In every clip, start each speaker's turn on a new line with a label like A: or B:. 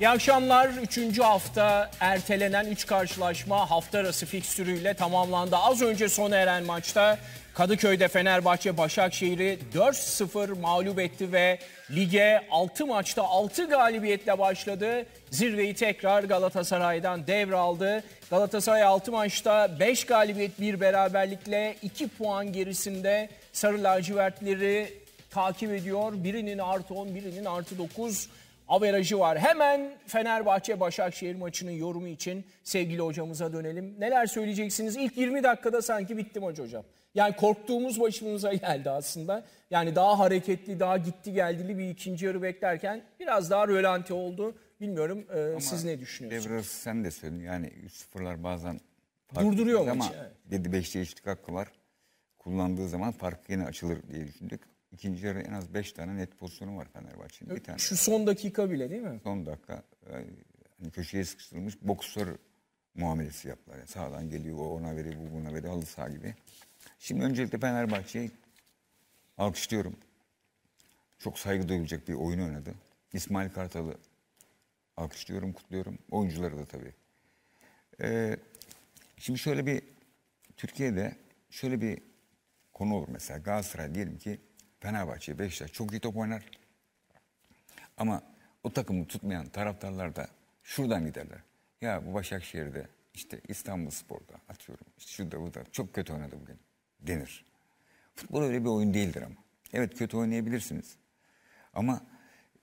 A: İyi akşamlar. Üçüncü hafta ertelenen üç karşılaşma hafta arası fikstürüyle tamamlandı. Az önce sona eren maçta Kadıköy'de Fenerbahçe Başakşehir'i 4-0 mağlup etti ve lige 6 maçta 6 galibiyetle başladı. Zirveyi tekrar Galatasaray'dan devraldı. Galatasaray 6 maçta 5 galibiyet bir beraberlikle 2 puan gerisinde Sarı Lacivertleri takip ediyor. Birinin artı 10, birinin artı 9 averajı var. Hemen Fenerbahçe-Başakşehir maçının yorumu için sevgili hocamıza dönelim. Neler söyleyeceksiniz? İlk 20 dakikada sanki bitti maç hocam. Yani korktuğumuz başımıza geldi aslında. Yani daha hareketli, daha gitti geldili bir ikinci yarı beklerken biraz daha rölanti oldu. Bilmiyorum e, ama siz ne düşünüyorsunuz?
B: Devre sen de söyledin. Yani 3-0'lar bazen durduruyor maçı. Ama evet. dedi 5 değişiklik hakkı var. Kullandığı zaman fark yine açılır diye düşündük. İkinci yarı en az 5 tane net pozisyonu var Fenerbahçe'nin. Bir tane. Şu son dakika bile değil mi? Son dakika. E, hani köşeye sıkıştırılmış boksör muamelesi yaptılar. Yani sağdan geliyor, o ona veriyor, bu buna veriyor, halı sağ gibi. Şimdi öncelikle Fenerbahçe'yi alkışlıyorum. Çok saygı duyulacak bir oyun oynadı. İsmail Kartal'ı alkışlıyorum, kutluyorum. Oyuncuları da tabii. Ee, şimdi şöyle bir Türkiye'de şöyle bir konu olur mesela Galatasaray diyelim ki Fenerbahçe, Beşiktaş çok iyi top oynar. Ama o takımı tutmayan taraftarlar da şuradan giderler. Ya bu Başakşehir'de işte İstanbul Spor'da atıyorum işte şurada burada çok kötü oynadı bugün denir. Futbol öyle bir oyun değildir ama. Evet kötü oynayabilirsiniz. Ama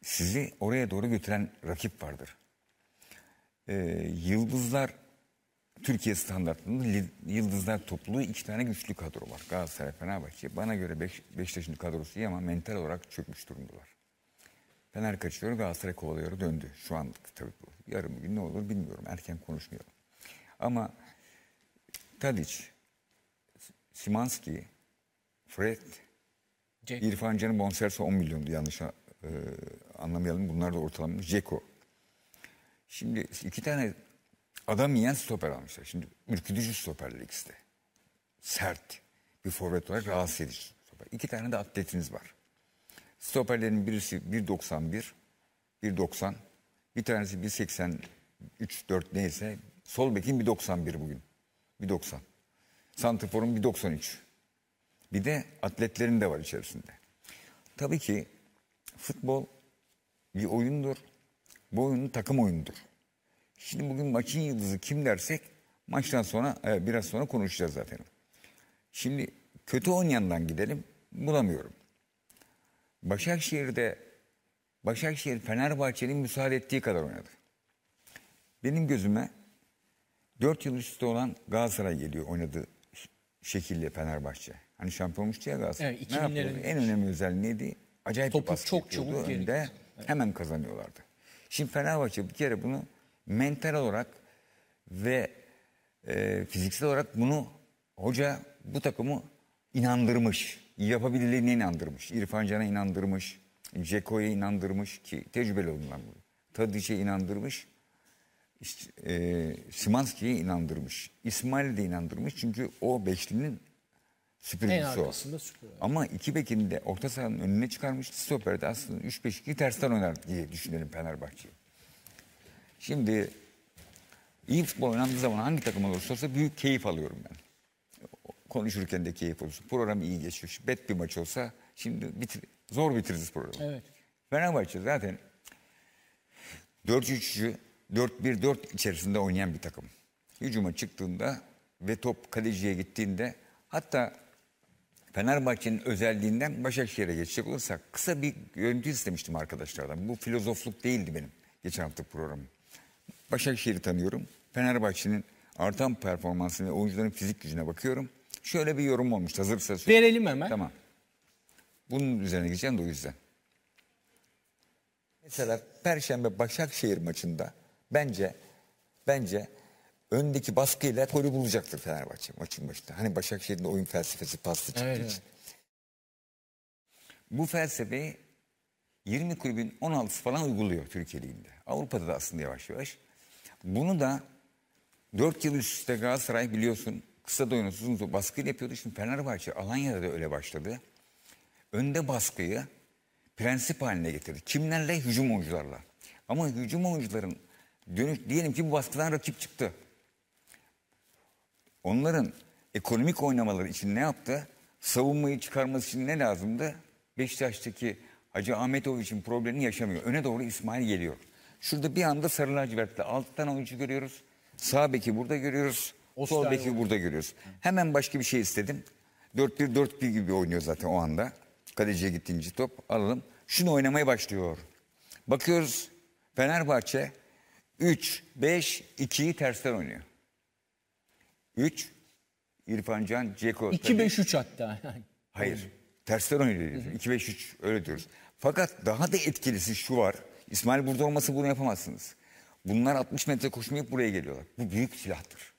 B: sizi oraya doğru götüren rakip vardır. Ee, yıldızlar Türkiye standartlarında Yıldızlar topluluğu iki tane güçlü kadro var. Galatasaray, Fenerbahçe. Bana göre Beş, Beşiktaş'ın kadrosu iyi ama mental olarak çökmüş durumdalar. Fener kaçıyor, Galatasaray kovalıyor, döndü. Şu an tabii bu. yarım gün ne olur bilmiyorum. Erken konuşmayalım. Ama Tadic, Simanski, Fred, Ceko. İrfan Can'ın bonservisi 10 milyondu yanlış e, anlamayalım. Bunlar da ortalama. Ceko. Şimdi iki tane Adam yiyen stoper almışlar. Şimdi ürkütücü stoperler ikisi Sert. Bir forvet olarak rahatsız edici stoper. İki tane de atletiniz var. Stoperlerin birisi 1.91, 1.90. Bir tanesi 1.83, 4 neyse. Sol bekin 1.91 bugün. 1.90. Santifor'un 1.93. Bir de atletlerin de var içerisinde. Tabii ki futbol bir oyundur. Bu oyun takım oyundur. Şimdi bugün maçın yıldızı kim dersek maçtan sonra e, biraz sonra konuşacağız zaten. Şimdi kötü oynayandan gidelim bulamıyorum. Başakşehir'de Başakşehir Fenerbahçe'nin müsaade ettiği kadar oynadı. Benim gözüme 4 yıl üstü olan Galatasaray geliyor oynadığı şekilde Fenerbahçe. Hani şampiyonmuştu ya Galatasaray. Evet, 2000'lerin en önemli özelliği neydi? Acayip Topu bir çok çabuk önde. Evet. Hemen kazanıyorlardı. Şimdi Fenerbahçe bir kere bunu mental olarak ve e, fiziksel olarak bunu hoca bu takımı inandırmış. Yapabilirliğine inandırmış. İrfan Can'a inandırmış. Ceko'ya inandırmış ki tecrübeli olduğundan bu. Tadiç'e inandırmış. İşte, e, Simanski'ye inandırmış. İsmail'e de inandırmış. Çünkü o beşlinin süpürgüsü o. Süpürüyor. Ama iki bekini de orta sahanın önüne çıkarmış. Stoper'de aslında 3-5-2 tersten oynar diye düşünelim Fenerbahçe'yi. Şimdi iyi futbol oynandığı zaman hangi takım olursa olsa büyük keyif alıyorum ben. Konuşurken de keyif alıyorsun. Program iyi geçiyor. Şu bet bir maç olsa şimdi bitir zor bitiririz programı. Evet. Fenerbahçe zaten 4-3-3'ü 4-1-4 içerisinde oynayan bir takım. Hücuma çıktığında ve top kaleciye gittiğinde hatta Fenerbahçe'nin özelliğinden Başakşehir'e geçecek olursak kısa bir görüntü istemiştim arkadaşlardan. Bu filozofluk değildi benim geçen hafta programım. Başakşehir'i tanıyorum. Fenerbahçe'nin artan performansını ve oyuncuların fizik gücüne bakıyorum. Şöyle bir yorum olmuş hazırsa. Söyleyeyim. Verelim hemen. Tamam. Bunun üzerine gideceğim de o yüzden. Mesela Perşembe Başakşehir maçında bence bence öndeki baskıyla golü bulacaktır Fenerbahçe maçın başında. Hani Başakşehir'in oyun felsefesi paslı çıktığı evet, için. Bu felsefeyi 20 kulübün 16'sı falan uyguluyor Türkiye Ligi'nde. Avrupa'da da aslında yavaş yavaş. Bunu da 4 yıl üst üste Galatasaray biliyorsun kısa da oynasın uzun baskıyla yapıyordu. Şimdi Fenerbahçe Alanya'da da öyle başladı. Önde baskıyı prensip haline getirdi. Kimlerle? Hücum oyuncularla. Ama hücum oyuncuların dönüş, diyelim ki bu baskıdan rakip çıktı. Onların ekonomik oynamaları için ne yaptı? Savunmayı çıkarması için ne lazımdı? Beşiktaş'taki Hacı için problemini yaşamıyor. Öne doğru İsmail geliyor. Şurada bir anda sarı lacivertli 6 tane oyuncu görüyoruz. Sağ beki burada görüyoruz. O sol beki burada görüyoruz. Hemen başka bir şey istedim. 4-1-4-1 gibi oynuyor zaten o anda. Kaleciye gittiğince top alalım. Şunu oynamaya başlıyor. Bakıyoruz Fenerbahçe 3-5-2'yi tersten oynuyor. 3 İrfan Can, Ceko. 2-5-3 hatta. Hayır. Tersten oynuyor. 2-5-3 öyle diyoruz. Fakat daha da etkilisi şu var. İsmail burada olması bunu yapamazsınız. Bunlar 60 metre koşmayıp buraya geliyorlar. Bu büyük silahtır.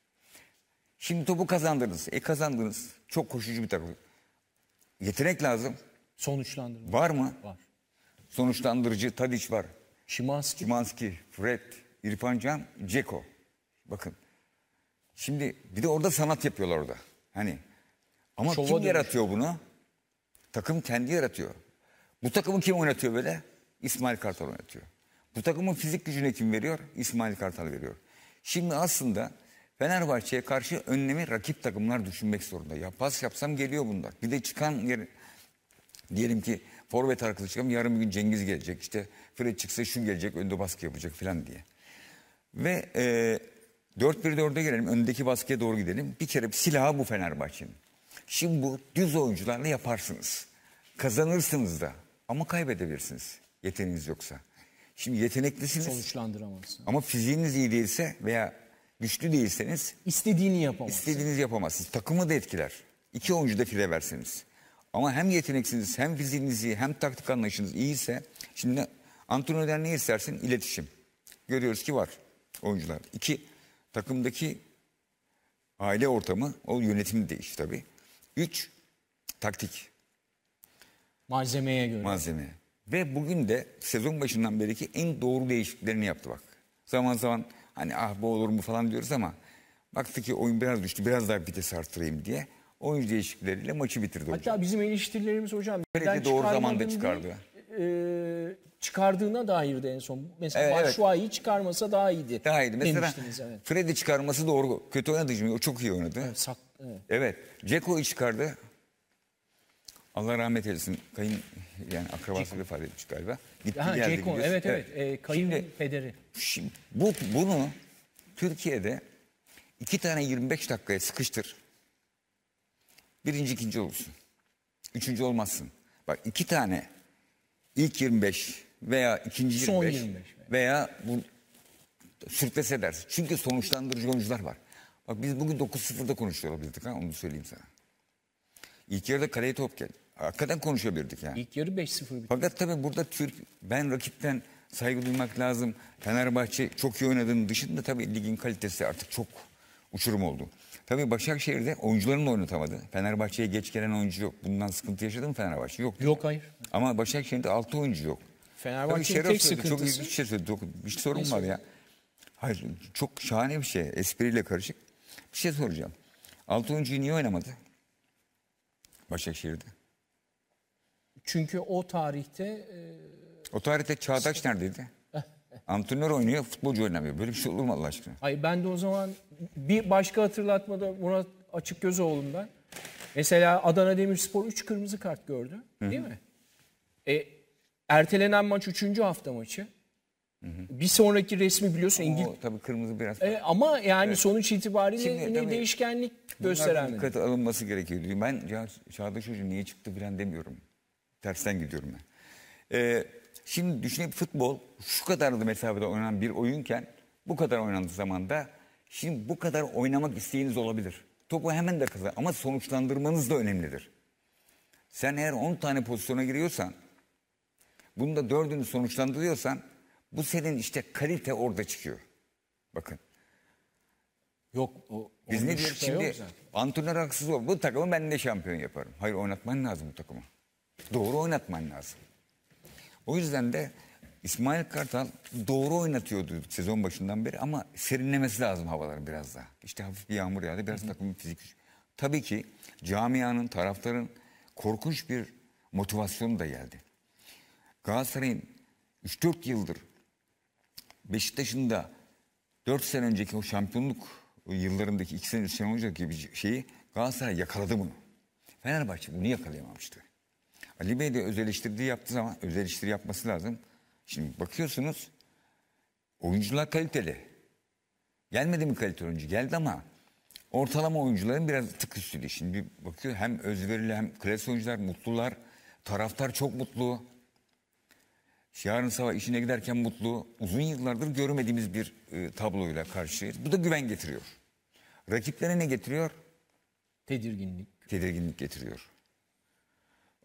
B: Şimdi topu kazandınız. E kazandınız. Çok koşucu bir takım. Yetenek lazım. Sonuçlandırıcı. Var mı? Var. Sonuçlandırıcı Tadiç var. Şimanski. Şimanski, Fred, İrfan Can, Ceko. Bakın. Şimdi bir de orada sanat yapıyorlar orada. Hani ama Şova kim dönüş. yaratıyor bunu? Takım kendi yaratıyor. Bu takımı kim oynatıyor böyle? İsmail Kartal oynatıyor. Bu takımın fizik gücüne kim veriyor? İsmail Kartal veriyor. Şimdi aslında Fenerbahçe'ye karşı önlemi rakip takımlar düşünmek zorunda. Ya pas yapsam geliyor bunlar. Bir de çıkan yer, diyelim ki forvet arkası çıkan yarın bir gün Cengiz gelecek. İşte Fred çıksa şu gelecek önde baskı yapacak falan diye. Ve e, 4-1-4'e gelelim öndeki baskıya doğru gidelim. Bir kere bir silahı bu Fenerbahçe'nin. Şimdi bu düz oyuncularla yaparsınız. Kazanırsınız da ama kaybedebilirsiniz. Yeteneğiniz yoksa. Şimdi yeteneklisiniz.
A: Sonuçlandıramazsın.
B: Ama fiziğiniz iyi değilse veya güçlü değilseniz. istediğini yapamazsınız. İstediğiniz yapamazsınız. Takımı da etkiler. İki oyuncu da file verseniz. Ama hem yeteneksiniz hem fiziğiniz iyi hem taktik anlayışınız iyiyse. Şimdi antrenörden ne istersin? İletişim. Görüyoruz ki var oyuncular. İki takımdaki aile ortamı o yönetimi değiş tabii. Üç taktik. Malzemeye göre. Malzemeye. Ve bugün de sezon başından beri ki en doğru değişikliklerini yaptı bak. Zaman zaman hani ah bu olur mu falan diyoruz ama baktı ki oyun biraz düştü biraz daha vites arttırayım diye oyuncu değişiklikleriyle maçı bitirdi Hatta hocam. Hatta bizim eleştirilerimiz hocam. Kaleci doğru zamanda çıkardı.
A: e, çıkardığına dair de en son. Mesela evet, Başuay'ı
B: evet. çıkarmasa daha iyiydi. Daha iyiydi. Mesela evet. Freddy çıkarması doğru. Kötü oynadı şimdi. O çok iyi oynadı. Evet. Sak, evet. evet. Ceko'yu çıkardı. Allah rahmet eylesin. Kayın yani akrabası vefat etmiş galiba. Gitti ha, geldi. evet evet. evet.
A: E, kayın şimdi, pederi.
B: Şimdi bu, bunu Türkiye'de iki tane 25 dakikaya sıkıştır. Birinci ikinci olursun. Üçüncü olmazsın. Bak iki tane ilk 25 veya ikinci 25, Son 25 veya bu sürpres edersin. Çünkü sonuçlandırıcı oyuncular var. Bak biz bugün 9-0'da konuşuyor olabildik ha onu söyleyeyim sana. İlk yarıda kaleye top geldi hakikaten konuşabilirdik yani. İlk
A: yarı 5-0 bitti.
B: Fakat tabii burada Türk ben rakipten saygı duymak lazım. Fenerbahçe çok iyi oynadığının dışında tabii ligin kalitesi artık çok uçurum oldu. Tabii Başakşehir'de oyuncularını oynatamadı. Fenerbahçe'ye geç gelen oyuncu yok. Bundan sıkıntı yaşadı mı Fenerbahçe? Yok. Yok hayır. Ama Başakşehir'de 6 oyuncu yok.
A: Fenerbahçe'nin tek söyledi. sıkıntısı. Çok bir şey
B: söyledi. Bir şey sorun var ya. Hayır çok şahane bir şey. Espriyle karışık. Bir şey soracağım. 6 oyuncuyu niye oynamadı? Başakşehir'de.
A: Çünkü o tarihte... E,
B: o tarihte Çağdaş neredeydi? Antrenör oynuyor, futbolcu oynamıyor. Böyle bir şey olur mu Allah aşkına?
A: Hayır ben de o zaman bir başka hatırlatmada Murat Açık göz oğlum ben. Mesela Adana Demirspor 3 kırmızı kart gördü. Hı -hı. Değil mi? E, ertelenen maç 3. hafta maçı. Hı hı. Bir sonraki
B: resmi biliyorsun İngil. O, tabii kırmızı biraz.
A: E, ama yani evet. sonuç itibariyle Şimdi, yine tabii, değişkenlik gösteren. Dikkat
B: alınması gerekiyor. Ben ya Çağdaş Hoca niye çıktı falan demiyorum. Tersten gidiyorum ben. Ee, şimdi düşünün futbol şu kadar mesafede oynanan bir oyunken bu kadar oynandığı zaman da şimdi bu kadar oynamak isteğiniz olabilir. Topu hemen de kazan ama sonuçlandırmanız da önemlidir. Sen eğer 10 tane pozisyona giriyorsan bunu da dördünü sonuçlandırıyorsan bu senin işte kalite orada çıkıyor. Bakın. Yok. O, Biz ne diyoruz şey şimdi? Antrenör haksız olur. Bu takımı ben de şampiyon yaparım. Hayır oynatman lazım bu takımı. Doğru oynatman lazım. O yüzden de İsmail Kartal doğru oynatıyordu sezon başından beri ama serinlemesi lazım havaların biraz daha. İşte hafif bir yağmur yağdı, biraz takımın fizik gücü. Tabii ki camianın, taraftarın korkunç bir motivasyonu da geldi. Galatasaray'ın 3-4 yıldır Beşiktaş'ın da 4 sene önceki o şampiyonluk yıllarındaki 2 sene önceki gibi şeyi Galatasaray yakaladı bunu. Fenerbahçe bunu yakalayamamıştı. Ali Bey de öz eleştirdiği yaptığı zaman öz eleştiri yapması lazım. Şimdi bakıyorsunuz oyuncular kaliteli. Gelmedi mi kaliteli oyuncu? Geldi ama ortalama oyuncuların biraz tık üstüydü. Şimdi bakıyor hem özverili hem klas oyuncular mutlular. Taraftar çok mutlu. Yarın sabah işine giderken mutlu. Uzun yıllardır görmediğimiz bir e, tabloyla karşı. Bu da güven getiriyor. Rakiplere ne getiriyor? Tedirginlik. Tedirginlik getiriyor.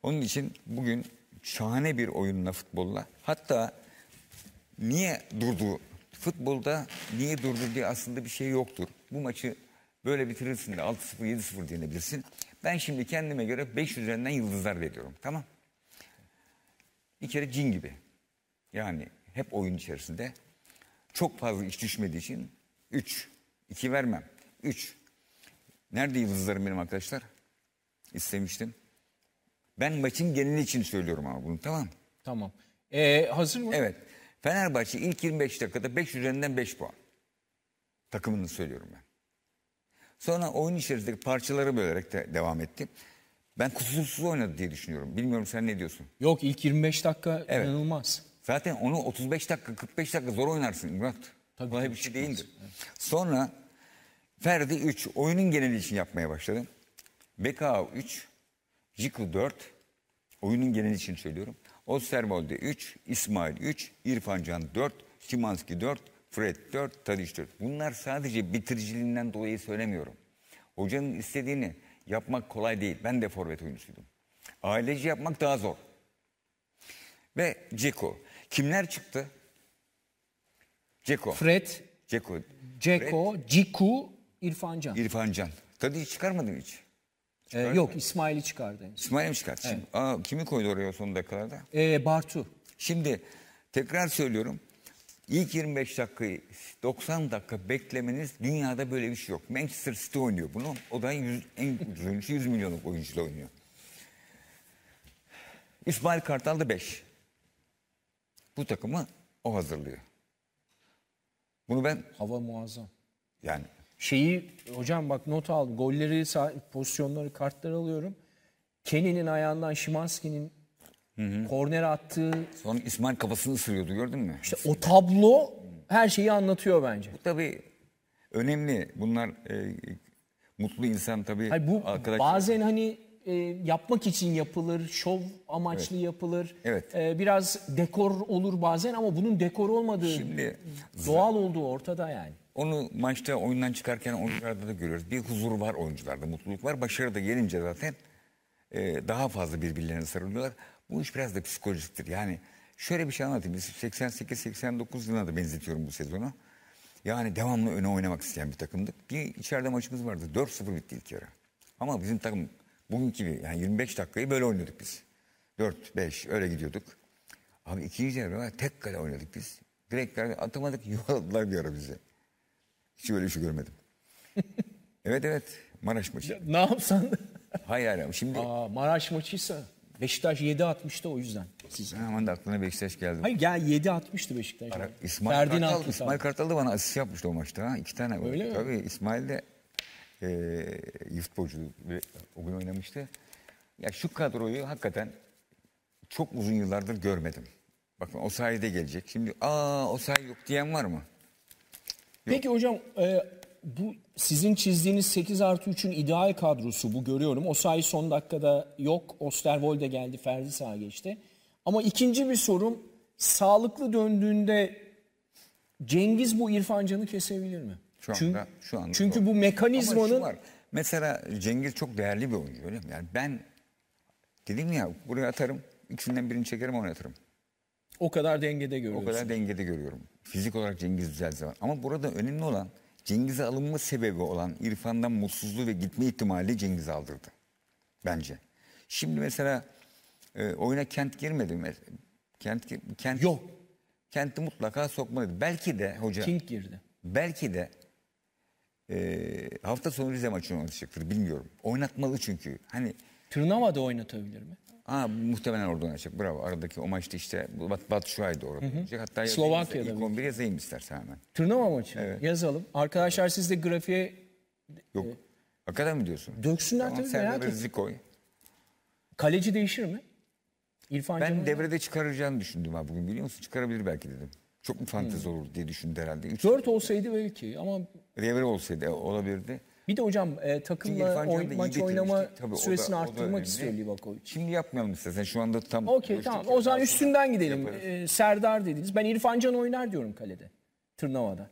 B: Onun için bugün şahane bir oyunla futbolla hatta niye durdu futbolda niye durdu diye aslında bir şey yoktur. Bu maçı böyle bitirirsin de 6-0 7-0 diyebilirsin. Ben şimdi kendime göre 5 üzerinden yıldızlar veriyorum tamam. Bir kere cin gibi. Yani hep oyun içerisinde. Çok fazla iş düşmediği için 3. 2 vermem. 3. Nerede yıldızlarım benim arkadaşlar? İstemiştim. Ben maçın geneli için söylüyorum ama bunu tamam Tamam. Ee, hazır mı? Evet. Fenerbahçe ilk 25 dakikada 5 üzerinden 5 puan. Takımını söylüyorum ben. Sonra oyun içerisindeki parçaları bölerek de devam etti. Ben kusursuz oynadı diye düşünüyorum. Bilmiyorum sen ne diyorsun? Yok ilk 25 dakika Evet. inanılmaz. Zaten onu 35 dakika 45 dakika zor oynarsın Murat. Tabii, Kolay bir şey çıkmaz. değildir. Sonra Ferdi 3 oyunun geneli için yapmaya başladı. Beka 3 Jiklu 4, oyunun genel için söylüyorum. Osterwolde 3, İsmail 3, İrfancan Can 4, Şimanski 4, Fred 4, Tadiş 4. Bunlar sadece bitiriciliğinden dolayı söylemiyorum. Hocanın istediğini yapmak kolay değil. Ben de forvet oyuncusuydum. Aileci yapmak daha zor. Ve Ceko. Kimler çıktı? Ceko. Fred. Ceko. Ceko, Ciku, İrfancan. İrfancan. İrfan Can. Tadiç çıkarmadın hiç. Ee, yok
A: İsmail'i çıkardı.
B: İsmail'i mi çıkardı? Evet. Şimdi, aa, kimi koydu oraya son dakikalarda? Ee, Bartu. Şimdi tekrar söylüyorum. İlk 25 dakikayı 90 dakika beklemeniz dünyada böyle bir şey yok. Manchester City oynuyor bunu. O da 100, en ucuz oyuncu 100 milyonluk oyuncuyla oynuyor. İsmail Kartal da 5. Bu takımı o hazırlıyor. Bunu ben... Hava muazzam. Yani şeyi hocam bak not aldım.
A: Golleri, pozisyonları, kartları alıyorum. Kenny'nin ayağından Şimanski'nin
B: korner attığı. Son İsmail kafasını ısırıyordu gördün mü? İşte o tablo her şeyi anlatıyor bence. Bu tabii önemli. Bunlar e, mutlu insan tabii. Hayır, bu arkadaşlar. bazen
A: hani e, yapmak için yapılır, şov amaçlı evet. yapılır. Evet. E, biraz dekor olur bazen ama bunun dekor olmadığı, Şimdi, doğal olduğu ortada yani.
B: Onu maçta oyundan çıkarken oyuncularda da görüyoruz. Bir huzur var oyuncularda, mutluluk var. Başarı da gelince zaten e, daha fazla birbirlerine sarılıyorlar. Bu iş biraz da psikolojiktir. Yani şöyle bir şey anlatayım. 88-89 yılına da benzetiyorum bu sezonu. Yani devamlı öne oynamak isteyen bir takımdık. Bir içeride maçımız vardı. 4-0 bitti ilk yarı. Ama bizim takım bugün gibi yani 25 dakikayı böyle oynuyorduk biz. 4-5 öyle gidiyorduk. Abi ikinci yarı tek kale oynadık biz. Direklerde atamadık yuvaladılar bir ara bizi. Hiç böyle bir şey görmedim. evet evet Maraş maçı. Ya, ne yapsan? Hayır hayır şimdi... Aa, Maraş maçıysa Beşiktaş
A: 7.60'da o yüzden.
B: Siz hemen de aklına Beşiktaş geldi. Hayır gel 7.60'tı Beşiktaş. Ara, İsmail, Ferdin Kartal, Altı, İsmail Kartal da bana asist yapmıştı o maçta. Ha. İki tane. Öyle mi? Tabii İsmail de e, ve o gün oynamıştı. Ya şu kadroyu hakikaten çok uzun yıllardır görmedim. Bakın o sayede gelecek. Şimdi aa o sayı yok diyen var mı?
A: Peki hocam e, bu sizin çizdiğiniz 8 artı 3'ün ideal kadrosu bu görüyorum. O sayı son dakikada yok. Osterwolde geldi, Ferdi sağ geçti. Ama ikinci bir sorum sağlıklı döndüğünde
B: Cengiz bu İrfan Can'ı kesebilir mi? Şu anda, çünkü, şu anda çünkü bu mekanizmanın... Var. Mesela Cengiz çok değerli bir oyuncu öyle mi? Yani ben dedim ya buraya atarım ikisinden birini çekerim oynatırım. O kadar dengede görüyorum. O kadar dengede görüyorum. Fizik olarak Cengiz düzeldiği zaman. Ama burada önemli olan Cengiz'e alınma sebebi olan İrfan'dan mutsuzluğu ve gitme ihtimali Cengiz'e aldırdı. Bence. Şimdi mesela e, oyuna Kent girmedi. Kent, kent, Yok. Kent'i mutlaka sokmalıydı. Belki de hoca... King girdi. Belki de e, hafta sonu Rize maçını oynatacaktır. Bilmiyorum. Oynatmalı çünkü.
A: Hani... Turnava da oynatabilir mi?
B: Ha, muhtemelen orada oynayacak. Bravo. Aradaki o maçta işte Bat, Bat Şuay'da orada hı oynayacak. Hatta Slovakya'da. Yazayım, ilk 11 yazayım istersen hemen.
A: Turnuva maçı evet. yazalım. Arkadaşlar evet. siz de grafiğe...
B: Yok. E, Hakikaten mi diyorsun? Döksünler tamam, tabii merak etme. koy. Kaleci değişir mi? İrfan ben devrede çıkaracağını düşündüm ha bugün biliyor musun? Çıkarabilir belki dedim. Çok mu fantezi hmm. olur diye düşündü herhalde. Üç Dört olsaydı belki ama... Devre olsaydı e, olabilirdi. Bir de hocam e,
A: takımla oyn, maç oynama Tabii, süresini da, arttırmak o istiyor
B: Livakovic. Şimdi yapmayalım istersen şu anda tam... Okey tamam o zaman üstünden gidelim. E,
A: Serdar dediniz. Ben İrfan Can oynar diyorum kalede.
B: Tırnava'da.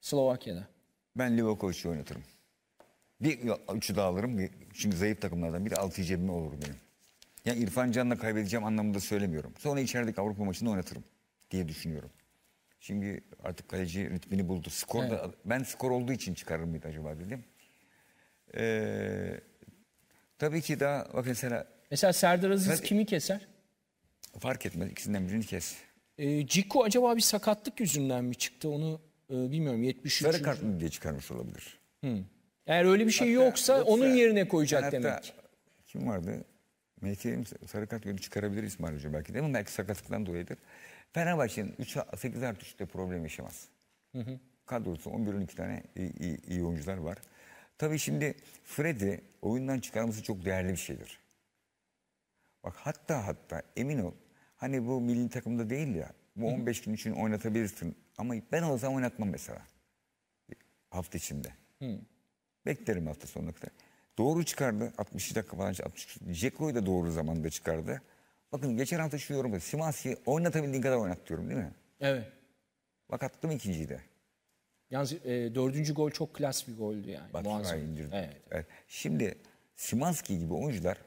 B: Slovakya'da. Ben Livakovic'i oynatırım. Bir üçü daha alırım. Bir, çünkü zayıf takımlardan biri altı cebime olur benim. Yani İrfan Can'la kaybedeceğim anlamında söylemiyorum. Sonra içerideki Avrupa maçını oynatırım diye düşünüyorum. Şimdi artık kaleci ritmini buldu. Skor evet. da, ben skor olduğu için çıkarır mıydı acaba dedim. Ee, tabii ki daha bak mesela... Mesela Serdar Aziz mesela, kimi keser? Fark etmez. ikisinden birini kes. E, ee, Ciko acaba bir sakatlık yüzünden mi çıktı onu e, bilmiyorum. 73. Sarı kart mı diye çıkarmış olabilir. Hı. Eğer öyle bir şey hatta, yoksa, yoksa onun yerine koyacak hatta, demek. Kim vardı? Melike'nin sarı kart yönü çıkarabilir İsmail Hoca belki değil mi? Belki sakatlıktan dolayıdır. Fenerbahçe'nin 8 artı 3'te problem yaşamaz. Hı hı. Kadrosu 11-12 tane iyi, iyi, iyi oyuncular var. Tabii şimdi Fred'i oyundan çıkarması çok değerli bir şeydir. Bak hatta hatta emin ol hani bu milli takımda değil ya bu 15 gün için oynatabilirsin ama ben olsam oynatmam mesela hafta içinde. Hı. Beklerim hafta sonuna kadar. Doğru çıkardı 60 dakika falan 60 Jeko'yu da doğru zamanda çıkardı. Bakın geçen hafta şu yorumda Simanski oynatabildiğin kadar oynat diyorum değil mi? Evet. Bak attım ikinciyi de. Yalnız e, dördüncü gol çok klas bir goldü yani. Muazzam. indirdi. Evet. evet. Şimdi Simanski gibi oyuncular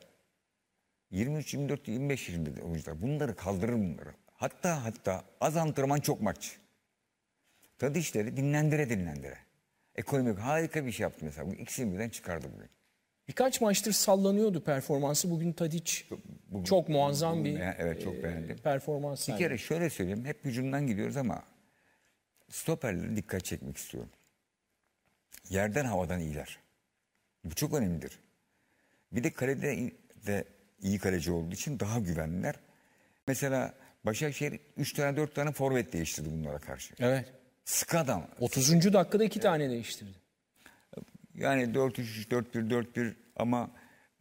B: 23, 24, 25 yaşında oyuncular. Bunları kaldırır bunları. Hatta hatta az antrenman çok maç. Tadişleri dinlendire dinlendire. Ekonomik harika bir şey yaptı mesela. Bu ikisini birden çıkardı bugün. Birkaç maçtır sallanıyordu performansı. Bugün Tadic bugün, çok muazzam bugün, bir evet çok e, beğendim. performans. Bir kere şöyle söyleyeyim. Hep hücumdan gidiyoruz ama stoperlere dikkat çekmek istiyorum. Yerden havadan iyiler. Bu çok önemlidir. Bir de kalede de iyi kaleci olduğu için daha güvenliler. Mesela Başakşehir 3 tane 4 tane forvet değiştirdi bunlara karşı. Evet. Sık adam. 30. dakikada 2 evet. tane değiştirdi. Yani 4-3-3, 4-1-4-1 ama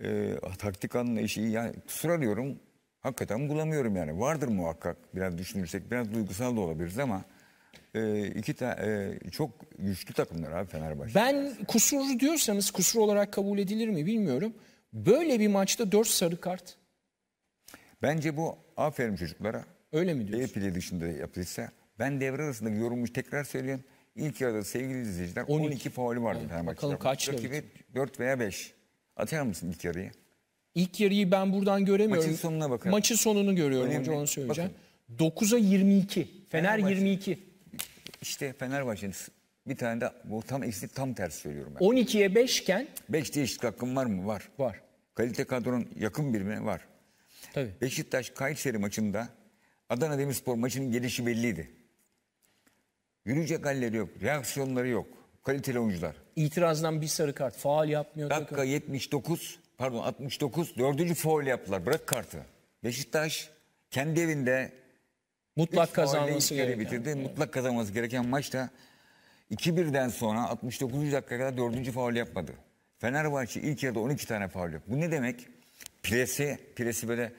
B: e, taktik anlayışı yani kusur arıyorum. Hakikaten bulamıyorum yani. Vardır muhakkak biraz düşünürsek. Biraz duygusal da olabiliriz ama e, iki ta, e, çok güçlü takımlar abi Fenerbahçe. Ben kusurcu diyorsanız kusur olarak kabul edilir mi bilmiyorum. Böyle bir maçta 4 sarı kart. Bence bu aferin çocuklara. Öyle mi diyorsun? Epile dışında yapılırsa. Ben devre arasında yorulmuş tekrar söylüyorum. İlk yarıda sevgili izleyiciler 12, 12 faulü vardı evet, Fenerbahçe'de. Bakalım kaç Rakibi 4 veya 5. Atar mısın ilk yarıyı? İlk yarıyı ben buradan göremiyorum. Maçın sonuna bakalım. Maçın sonunu görüyorum Önemli. onu söyleyeceğim. 9'a 22. Fener Fenerbahçe, 22. İşte Fenerbahçe'nin bir tane de bu tam eksi tam ters söylüyorum ben.
A: 12'ye 5
B: iken 5 değişik hakkım var mı? Var. Var. Kalite kadronun yakın birine var. Tabii. Beşiktaş Kayseri maçında Adana Demirspor maçının gelişi belliydi. Yürüyecek halleri yok. Reaksiyonları yok. Kaliteli oyuncular. İtirazdan bir sarı kart. Faal yapmıyor. Dakika takım. 79 pardon 69 dördüncü faul yaptılar. Bırak kartı. Beşiktaş kendi evinde
A: mutlak kazanması gereken bitirdi. Yani. Mutlak
B: kazanması gereken maçta 2-1'den sonra 69. dakika kadar dördüncü faul yapmadı. Fenerbahçe ilk yarıda 12 tane faul yaptı. Bu ne demek? Presi, presi böyle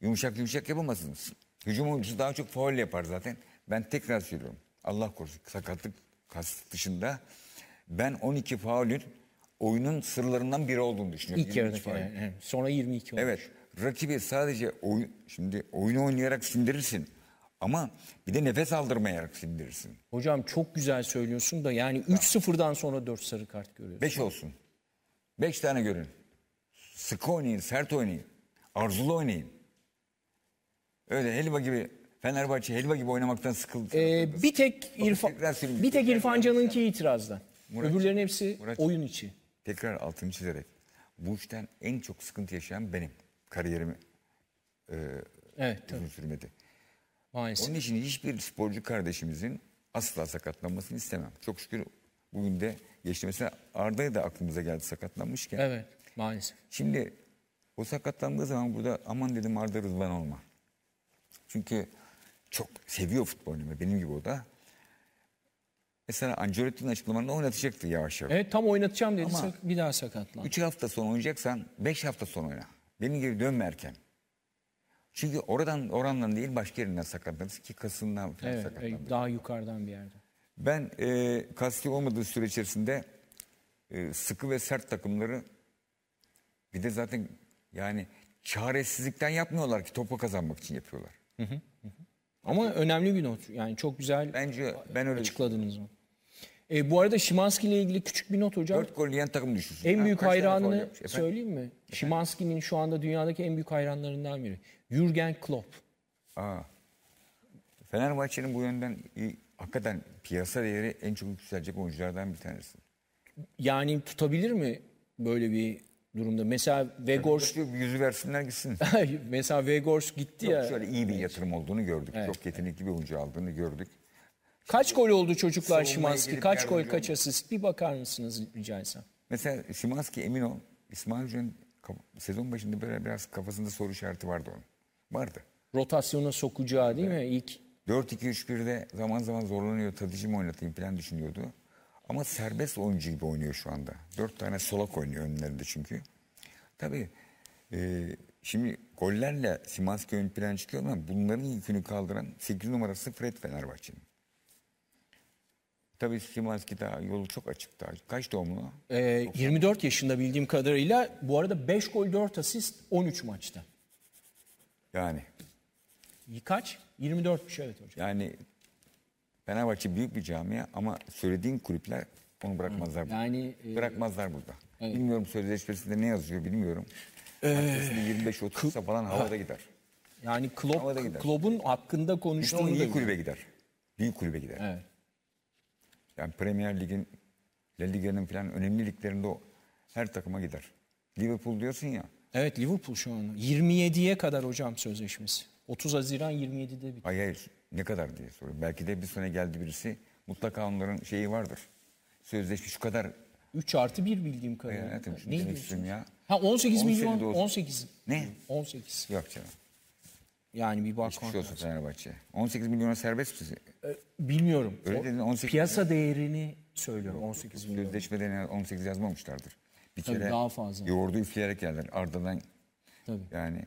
B: yumuşak yumuşak yapamazsınız. Hücum oyuncusu daha çok faul yapar zaten. Ben tekrar söylüyorum. Allah korusun sakatlık kast dışında ben 12 faulün oyunun sırlarından biri olduğunu düşünüyorum. İlk yarıda Yani. Sonra 22 olmuş. Evet. Rakibi sadece oyun, şimdi oyunu oynayarak sindirirsin. Ama bir de nefes aldırmayarak sindirirsin.
A: Hocam çok güzel söylüyorsun da yani 3-0'dan sonra 4 sarı kart görüyorsun. 5 olsun.
B: 5 tane görün. Sıkı oynayın, sert oynayın. Arzulu oynayın. Öyle helva gibi Fenerbahçe helva gibi oynamaktan sıkıldı. Ee, bir tek İrfan bir tek İrfan Can'ınki itirazda. Murat, Öbürlerin hepsi Murat, oyun içi. Tekrar altını çizerek bu işten en çok sıkıntı yaşayan benim. Kariyerimi e, evet, uzun tabii. sürmedi. Maalesef. Onun için hiçbir sporcu kardeşimizin asla sakatlanmasını istemem. Çok şükür bugün de geçti. Mesela Arda'ya da aklımıza geldi sakatlanmışken. Evet maalesef. Şimdi o sakatlandığı zaman burada aman dedim Arda Rıdvan olma. Çünkü çok seviyor futbol oynamayı. Benim gibi o da. Mesela Ancelotti'nin açıklamalarında oynatacaktı yavaş yavaş. Evet tam oynatacağım dedi Ama sak-
A: bir daha sakatlandı. 3
B: hafta sonra oynayacaksan 5 hafta sonra oyna. Benim gibi dönme erken. Çünkü oradan orandan değil başka yerinden sakatlandı ki kasından falan Evet,
A: sakatlandı. daha yukarıdan
B: bir yerde. Ben e, kasti olmadığı süre içerisinde e, sıkı ve sert takımları bir de zaten yani çaresizlikten yapmıyorlar ki topu kazanmak için yapıyorlar. Ama önemli bir not. Yani çok güzel Bence
A: ben öyle açıkladınız mı? E, bu arada Şimanski ile ilgili küçük bir not hocam. 4 gol yiyen takım düşünsün. En büyük hayranını söyleyeyim mi? Şimanski'nin şu anda dünyadaki en büyük hayranlarından biri.
B: Jürgen Klopp. Aa. Fenerbahçe'nin bu yönden iyi, hakikaten piyasa değeri en çok yükselecek oyunculardan bir tanesi. Yani tutabilir mi böyle bir durumda. Mesela Vegors... Yüzü versinler gitsin. mesela Vegors gitti Yok, ya. Şöyle iyi bir yatırım olduğunu gördük. Evet. Çok yetenekli bir oyuncu aldığını gördük.
A: Kaç gol oldu çocuklar Şimanski? Kaç gol, kaç asist? Bir bakar mısınız rica etsem?
B: Mesela Şimanski emin ol İsmail Hoca'nın sezon başında böyle biraz kafasında soru işareti vardı onun. Vardı. Rotasyona sokacağı değil evet. mi ilk? 4-2-3-1'de zaman zaman zorlanıyor. Tadıcı mı oynatayım falan düşünüyordu. Ama serbest oyuncu gibi oynuyor şu anda. Dört tane solak oynuyor önlerinde çünkü. Tabii e, şimdi gollerle Simanski ön plana çıkıyor ama bunların yükünü kaldıran 8 numarası Fred Fenerbahçe'nin. Tabii Simanski daha yolu çok açık daha. Kaç doğumlu?
A: E, 24 yaşında bildiğim kadarıyla. Bu arada 5 gol 4 asist 13 maçta.
B: Yani. Kaç? 24'müş evet hocam. Yani Fenerbahçe büyük bir camia ama söylediğin kulüpler onu bırakmazlar. Hı. Yani e, bırakmazlar burada. Evet. Bilmiyorum sözleşmesinde ne yazıyor bilmiyorum. Ee, 25 30'sa falan havada gider.
A: Yani Klopp, Klopp'un hakkında
B: konuştuğunu işte iyi kulübe gider. Büyük kulübe gider. Evet. Yani Premier Lig'in, La Liga'nın falan önemli liglerinde o her takıma gider. Liverpool diyorsun ya. Evet Liverpool şu an 27'ye kadar hocam sözleşmesi. 30 Haziran 27'de bitiyor. Hayır hayır ne kadar diye soruyor. Belki de bir sene geldi birisi. Mutlaka onların şeyi vardır. Sözleşme şu kadar. 3 artı 1 bildiğim
A: kadarıyla. Evet, ne diyorsun? Ya. Ha 18 milyon 18. Ne? 18.
B: Yok canım. Yani bir bakmak Hiçbir şey olsun Fenerbahçe. 18 milyona serbest misin? bilmiyorum. Öyle o, dedin 18 Piyasa milyon. değerini söylüyorum 18 milyon. Sözleşmeden 18 yazmamışlardır. Bir Tabii kere daha fazla. yoğurdu üfleyerek yerler. Ardından. Tabii. yani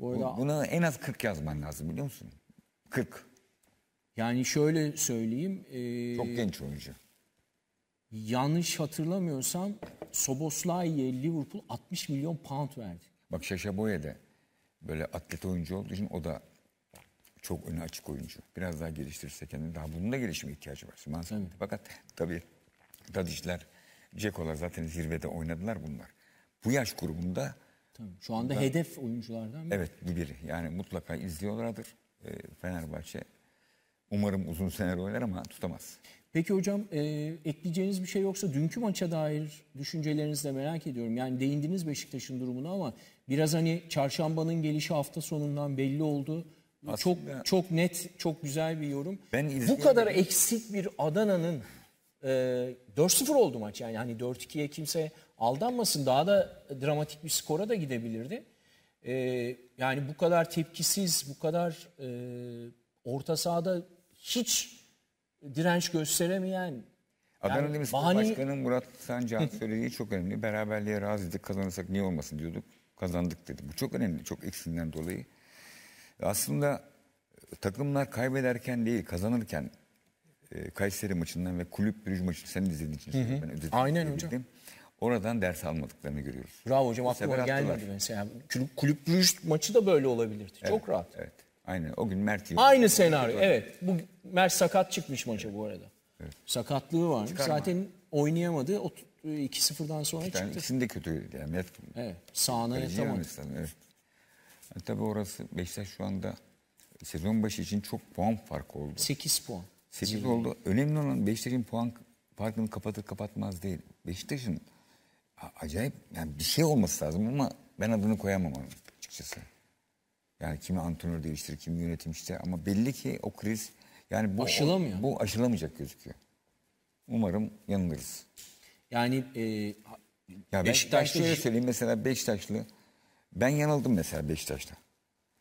B: Bu buna en az 40 yazman lazım biliyor musun? 40. Yani şöyle
A: söyleyeyim.
B: E, Çok genç oyuncu.
A: Yanlış hatırlamıyorsam Soboslai'ye Liverpool 60 milyon pound verdi.
B: Bak Şaşa Boya da böyle atlet oyuncu olduğu için o da çok öne açık oyuncu. Biraz daha geliştirirse kendini daha bunun da gelişime ihtiyacı var. Mansur. Evet. Fakat tabii Tadişler, Cekolar zaten zirvede oynadılar bunlar. Bu yaş grubunda
A: Tabii. Şu anda bundan, hedef oyunculardan biri. Evet
B: bu biri. Yani mutlaka izliyorlardır. Ee, Fenerbahçe umarım uzun seneler oynar ama tutamaz. Peki hocam e, ekleyeceğiniz bir şey yoksa dünkü maça dair
A: düşüncelerinizi de merak ediyorum. Yani değindiniz Beşiktaş'ın durumuna ama biraz hani çarşambanın gelişi hafta sonundan belli oldu. Aslında, çok çok net, çok güzel bir yorum.
B: Ben Bu kadar
A: eksik bir Adana'nın e, 4-0 oldu maç. Yani hani 4-2'ye kimse aldanmasın. Daha da dramatik bir skora da gidebilirdi. E, yani bu kadar tepkisiz, bu kadar e, orta sahada hiç
B: direnç gösteremeyen Adana yani Demirspor bahane... Başkanı Murat Sancan söylediği çok önemli. Beraberliğe razıydık kazanırsak niye olmasın diyorduk. Kazandık dedi. Bu çok önemli. Çok eksinden dolayı. Aslında e, takımlar kaybederken değil kazanırken e, Kayseri maçından ve kulüp brüj maçını sen izlediğin için hı hı. ben özetledim. Aynen hocam. Oradan ders almadıklarını görüyoruz. Bravo hocam aklıma gelmedi mesela. Kulüp, kulüp Brüj maçı da böyle olabilirdi. Evet, Çok rahat. Evet. Aynen. O gün Mert yıldı. Aynı
A: senaryo. Evet. Bu Mert sakat çıkmış maça evet. bu arada. Evet. Sakatlığı var. Zaten oynayamadı. O 2-0'dan sonra İki çıktı.
B: İkisini kötüydü kötü yani. Mert,
A: evet. Sağına yatamadı. Evet.
B: Yani e, tabii orası Beşiktaş şu anda sezon başı için çok puan farkı oldu. 8 puan. 8 oldu. Önemli olan Beşiktaş'ın puan farkını kapatır kapatmaz değil. Beşiktaş'ın acayip yani bir şey olması lazım ama ben adını koyamam onun açıkçası. Yani kimi antrenör değiştirir, kimi yönetim işte ama belli ki o kriz yani bu aşılamıyor. O, bu aşılamayacak gözüküyor. Umarım yanılırız. Yani e, ya Beşiktaşlı ben, ben şöyle söyleyeyim mesela Beşiktaşlı ben yanıldım mesela Beşiktaş'ta.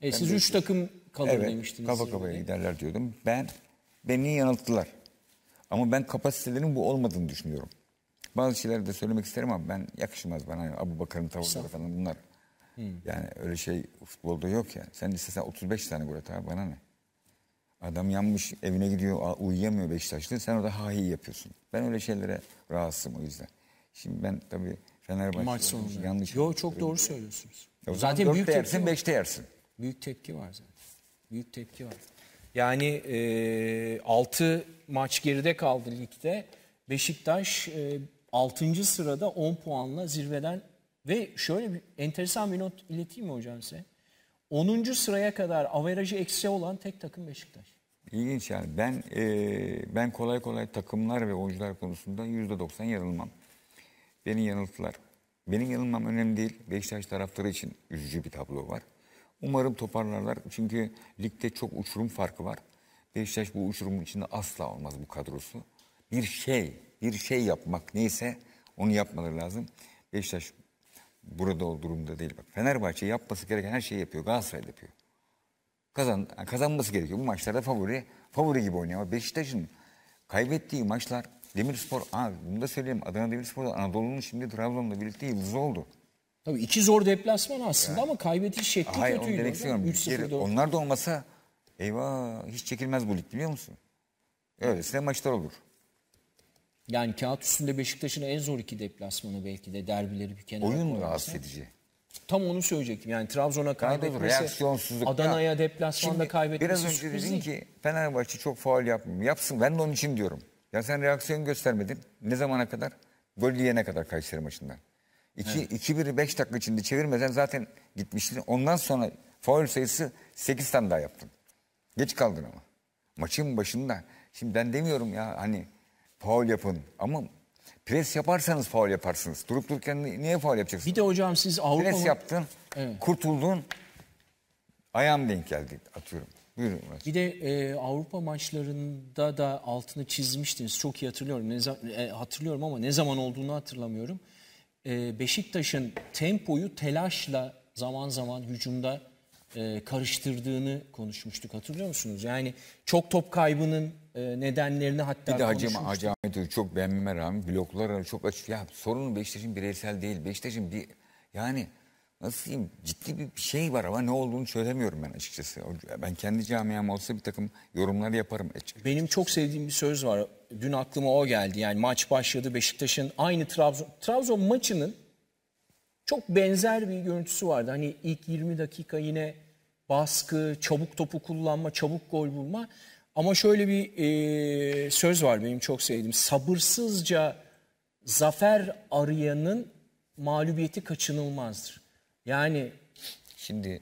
B: E, siz Beşiktaş... üç takım kalır evet, demiştiniz. Kafa kafaya de. giderler diyordum. Ben beni yanılttılar. Ama ben kapasitelerin bu olmadığını düşünüyorum. Bazı şeyler de söylemek isterim ama ben yakışmaz bana. Yani Abu Bakar'ın tavırları falan bunlar. Hı. Hmm. Yani öyle şey futbolda yok ya. Sen istesen 35 tane gol at abi bana ne? Adam yanmış evine gidiyor uyuyamıyor Beşiktaşlı. Sen orada hahi yapıyorsun. Ben öyle şeylere rahatsızım o yüzden. Şimdi ben tabii Fenerbahçe maç sonunda. Yanlış. Yok çok doğru söylüyorsunuz. Ya e zaten büyük yersin, beşte yersin.
A: Büyük tepki var zaten. Büyük tepki var. Yani e, maç geride kaldı ligde. Beşiktaş e, 6. sırada 10 puanla zirveden ve şöyle bir enteresan bir not ileteyim mi hocam size? 10. sıraya kadar averajı eksi olan tek takım Beşiktaş.
B: İlginç yani. Ben e, ben kolay kolay takımlar ve oyuncular konusunda %90 yanılmam. Beni yanılttılar. Benim yanılmam önemli değil. Beşiktaş taraftarı için üzücü bir tablo var. Umarım toparlarlar. Çünkü ligde çok uçurum farkı var. Beşiktaş bu uçurumun içinde asla olmaz bu kadrosu. Bir şey bir şey yapmak neyse onu yapmaları lazım. Beşiktaş burada o durumda değil. Bak Fenerbahçe yapması gereken her şeyi yapıyor. Galatasaray yapıyor. Kazan, kazanması gerekiyor. Bu maçlarda favori favori gibi oynuyor ama Beşiktaş'ın kaybettiği maçlar Demirspor, aa bunu da söyleyeyim. Adana Demirspor'da Anadolu'nun şimdi Trabzon'la birlikte yıldızı oldu. Tabii iki zor deplasman aslında ya. ama kaybetiş şekli Hayır, kötüydü. Hayır demek istiyorum. onlar da olmasa eyvah hiç çekilmez bu lig biliyor musun? öyle Öylesine maçlar olur. Yani kağıt üstünde Beşiktaş'ın en zor iki deplasmanı belki
A: de derbileri bir kenara Oyun mu koyması. rahatsız edici? Tam onu söyleyecektim. Yani Trabzon'a kaybetmesi, reaksiyonsuzluk. Adana'ya deplasmanda kaybetmesi Biraz önce sürpriz dedin değil. ki
B: Fenerbahçe çok faul yapmıyor. Yapsın ben de onun için diyorum. Ya sen reaksiyon göstermedin. Ne zamana kadar? Gol yiyene kadar Kayseri maçından. 2 2 1 5 dakika içinde çevirmeden zaten gitmiştin. Ondan sonra faul sayısı 8 tane daha yaptın. Geç kaldın ama. Maçın başında. Şimdi ben demiyorum ya hani faul yapın ama pres yaparsanız faul yaparsınız. Durup dururken niye faul yapacaksınız? Bir de hocam siz Avrupa... Pres yaptın, evet. kurtuldun, ayağım denk geldi atıyorum. Buyurun.
A: Bir de e, Avrupa maçlarında da altını çizmiştiniz. Çok iyi hatırlıyorum. Ne, e, hatırlıyorum ama ne zaman olduğunu hatırlamıyorum. E, Beşiktaş'ın tempoyu telaşla zaman zaman hücumda e, karıştırdığını konuşmuştuk hatırlıyor musunuz? Yani çok top kaybının e, nedenlerini hatta Bir de Hacı Hacı
B: çok beğenmeme rağmen bloklar çok açık. Ya sorunun Beşiktaş'ın bireysel değil. Beşiktaş'ın bir yani nasıl diyeyim ciddi bir şey var ama ne olduğunu söylemiyorum ben açıkçası. Ben kendi camiam olsa bir takım yorumlar yaparım. E, açıkçası. Benim çok sevdiğim bir
A: söz var. Dün aklıma o geldi. Yani maç başladı Beşiktaş'ın aynı Trabzon Trabzon maçının çok benzer bir görüntüsü vardı. Hani ilk 20 dakika yine baskı, çabuk topu kullanma, çabuk gol bulma. Ama şöyle bir e, söz var benim çok sevdiğim. Sabırsızca zafer arayanın mağlubiyeti kaçınılmazdır. Yani
B: şimdi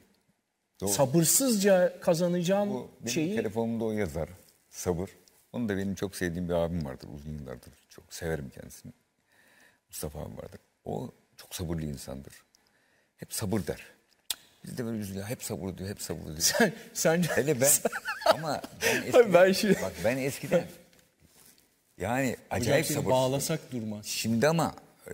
B: doğru. sabırsızca kazanacağım Bu, benim şeyi... telefonumda o yazar. Sabır. Onu da benim çok sevdiğim bir abim vardır uzun yıllardır. Çok severim kendisini. Mustafa abi vardır. O çok sabırlı insandır. Hep sabır der. Biz de böyle üzülüyor. Hep sabırlı diyor, hep sabırlı diyor. Sen, sen... Hele ben ama ben eskiden, ben şimdi... bak ben eskiden yani acayip sabır. bağlasak durma. Şimdi ama e,